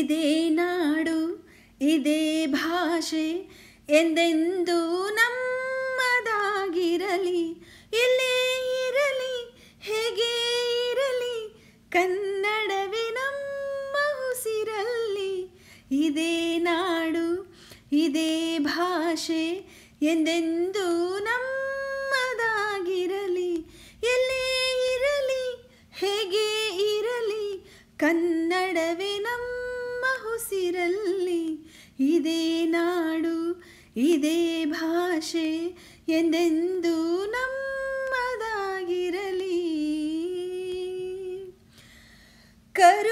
ಇದೇ ನಾಡು ಇದೇ ಭಾಷೆ ಎಂದೆಂದೂ ನಮ್ಮದಾಗಿರಲಿ ಎಲ್ಲೇ ಇರಲಿ ಹೇಗೆ ಇರಲಿ ಕನ್ನಡವೇ ನಮ್ಮ ಉಸಿರಲ್ಲಿ ಇದೇ ನಾಡು ಇದೇ ಭಾಷೆ ಎಂದೆಂದೂ ನಮ್ಮದಾಗಿರಲಿ ಎಲ್ಲೇ ಇರಲಿ ಹೇಗೆ ಇರಲಿ ಕನ್ನ ಉಸಿರಲ್ಲಿ ಇದೇ ನಾಡು ಇದೇ ಭಾಷೆ ಎಂದೆಂದೂ ನಮ್ಮದಾಗಿರಲಿ ಕರು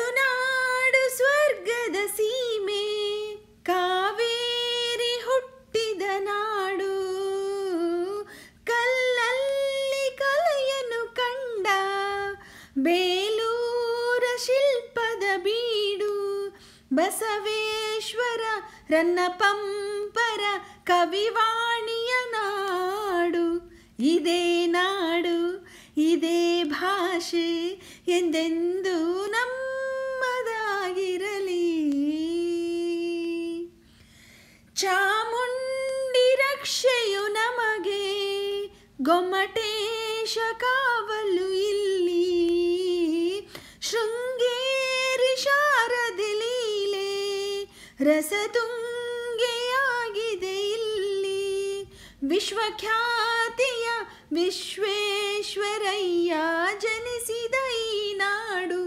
ಬಸವೇಶ್ವರ ರನ್ನ ಪಂಪರ ಕವಿವಾಣಿಯ ನಾಡು ಇದೇ ನಾಡು ಇದೇ ಭಾಷೆ ಎಂದೆಂದೂ ನಮ್ಮದಾಗಿರಲಿ ಚಾಮುಂಡಿ ರಕ್ಷೆಯು ನಮಗೆ ಗೊಮ್ಮಟೇಶ ಕಾವಲು ಇಲ್ಲಿ ಶೃಂಗೇರಿ ಶಾರ ರಸತುಂಗೆಯಾಗಿದೆ ಇಲ್ಲಿ ವಿಶ್ವಖ್ಯಾತಿಯ ವಿಶ್ವೇಶ್ವರಯ್ಯ ಜನಿಸಿದ ಈ ನಾಡು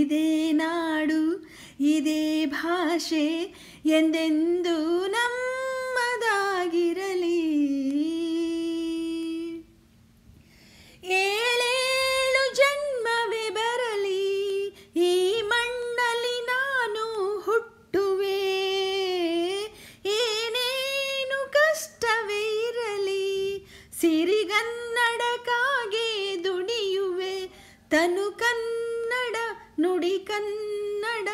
ಇದೇ ನಾಡು ಇದೇ ಭಾಷೆ ಎಂದೆಂದು ನಮ್ಮ ತನು ಕನ್ನಡ ನುಡಿ ಕನ್ನಡ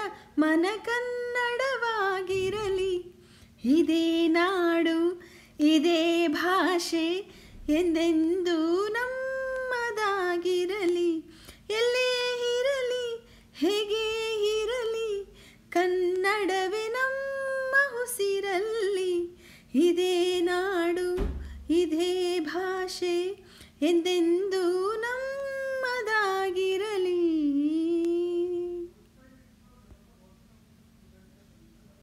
ಮನ ಕನ್ನಡವಾಗಿರಲಿ ಇದೇ ನಾಡು ಇದೇ ಭಾಷೆ ಎಂದೆಂದೂ ನಮ್ಮದಾಗಿರಲಿ ಎಲ್ಲೇ ಇರಲಿ ಹೇಗೆ ಇರಲಿ ಕನ್ನಡವೇ ನಮ್ಮ ಉಸಿರಲ್ಲಿ ಇದೇ ನಾಡು ಇದೇ ಭಾಷೆ ಎಂದೆಂದೂ ನಮ್ಮ